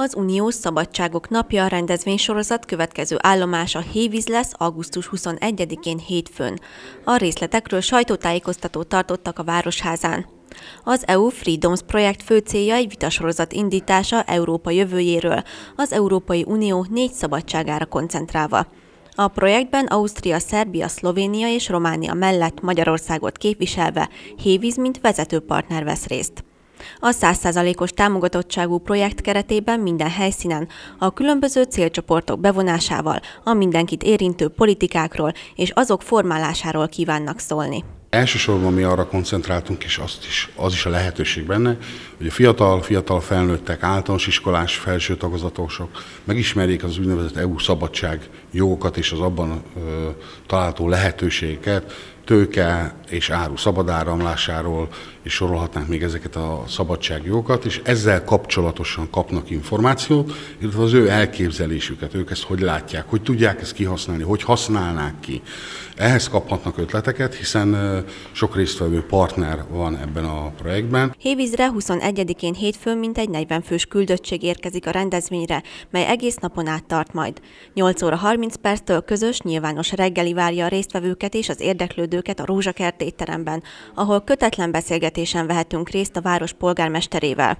Az Uniós Szabadságok Napja rendezvénysorozat következő állomása Hévíz lesz augusztus 21-én hétfőn. A részletekről sajtótájékoztatót tartottak a Városházán. Az EU Freedoms projekt fő célja egy vitasorozat indítása Európa jövőjéről, az Európai Unió négy szabadságára koncentrálva. A projektben Ausztria, Szerbia, Szlovénia és Románia mellett Magyarországot képviselve Hévíz mint vezető partner vesz részt a 100%-os támogatottságú projekt keretében minden helyszínen, a különböző célcsoportok bevonásával, a mindenkit érintő politikákról és azok formálásáról kívánnak szólni. Elsősorban mi arra koncentráltunk, és azt is, az is a lehetőség benne, hogy a fiatal, fiatal felnőttek, általános iskolás, felső tagozatosok megismerjék az úgynevezett EU szabadság jogokat és az abban ö, található lehetőségeket, tőke és áru szabadáramlásáról, és sorolhatnánk még ezeket a szabadságjogokat, és ezzel kapcsolatosan kapnak információt, illetve az ő elképzelésüket, ők ezt hogy látják, hogy tudják ezt kihasználni, hogy használnák ki. Ehhez kaphatnak ötleteket, hiszen sok résztvevő partner van ebben a projektben. Hévízre 21-én hétfőn mintegy 40 fős küldöttség érkezik a rendezvényre, mely egész napon át tart majd. 8 óra 30 perctől közös, nyilvános reggeli várja a résztvevőket és az érdeklődőket a Rózsakert étteremben, ahol kötetlen beszélgetésen vehetünk részt a város polgármesterével.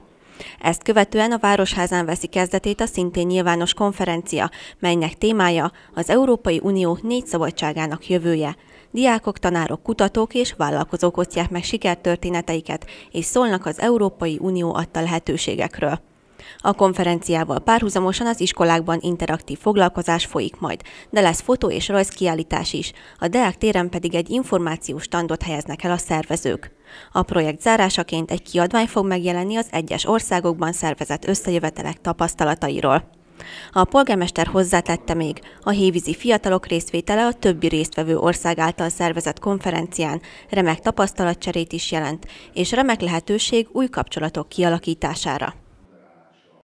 Ezt követően a Városházán veszi kezdetét a szintén nyilvános konferencia, melynek témája az Európai Unió négy szabadságának jövője. Diákok, tanárok, kutatók és vállalkozók osztják meg sikertörténeteiket, és szólnak az Európai Unió adta lehetőségekről. A konferenciával párhuzamosan az iskolákban interaktív foglalkozás folyik majd, de lesz fotó és rajzkiállítás is, a Deák téren pedig egy információs standot helyeznek el a szervezők. A projekt zárásaként egy kiadvány fog megjelenni az egyes országokban szervezett összejövetelek tapasztalatairól. A polgármester hozzátette még, a hévízi fiatalok részvétele a többi résztvevő ország által szervezett konferencián remek tapasztalatcserét is jelent, és remek lehetőség új kapcsolatok kialakítására.